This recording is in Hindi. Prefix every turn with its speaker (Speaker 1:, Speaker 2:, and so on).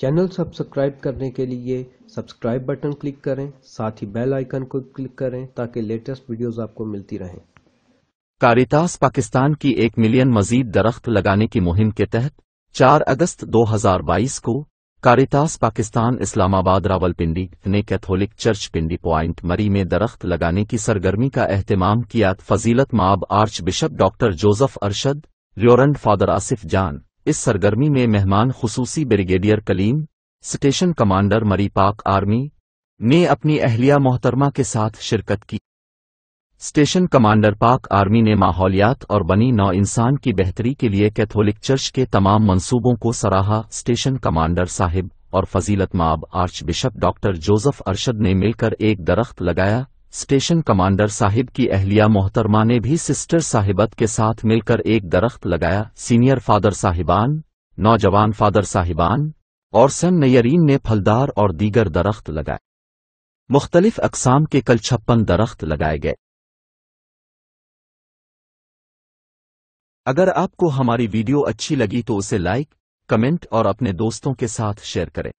Speaker 1: चैनल सब्सक्राइब करने के लिए सब्सक्राइब बटन क्लिक करें साथ ही बेल आइकन को क्लिक करें ताकि लेटेस्ट वीडियोस आपको मिलती रहें
Speaker 2: कारितास पाकिस्तान की एक मिलियन मजीद दरख्त लगाने की मुहिम के तहत 4 अगस्त 2022 को कारितास पाकिस्तान इस्लामाबाद रावलपिंडी ने कैथोलिक चर्च पिंडी प्वाइंट मरी में दरख्त लगाने की सरगर्मी का अहतमाम किया फजीलत माब archbishop doctor Joseph Arshad reverend father Asif Jan इस सरगर्मी में मेहमान खसूसी ब्रिगेडियर कलीम स्टेशन कमांडर मरी पाक आर्मी ने अपनी अहलिया मोहतरमा के साथ शिरकत की स्टेशन कमांडर पाक आर्मी ने माहौलियात और बनी नौ इंसान की बेहतरी के लिए कैथोलिक चर्च के तमाम मंसूबों को सराहा स्टेशन कमांडर साहिब और फजीलत माब archbishop doctor Joseph Arshad ने मिलकर एक दरख्त लगाया स्टेशन कमांडर साहिब की अहलिया मोहतरमा ने भी सिस्टर साहिबत के साथ मिलकर एक दरख्त लगाया सीनियर फादर साहिबान नौजवान फादर साहिबान और सन नयरीन ने फलदार और दीगर दरख्त लगाए मुख्तलिफ अकसाम के कल छप्पन दरख्त लगाए गए
Speaker 3: अगर आपको हमारी वीडियो अच्छी लगी तो
Speaker 2: उसे लाइक कमेंट और अपने दोस्तों के साथ शेयर करें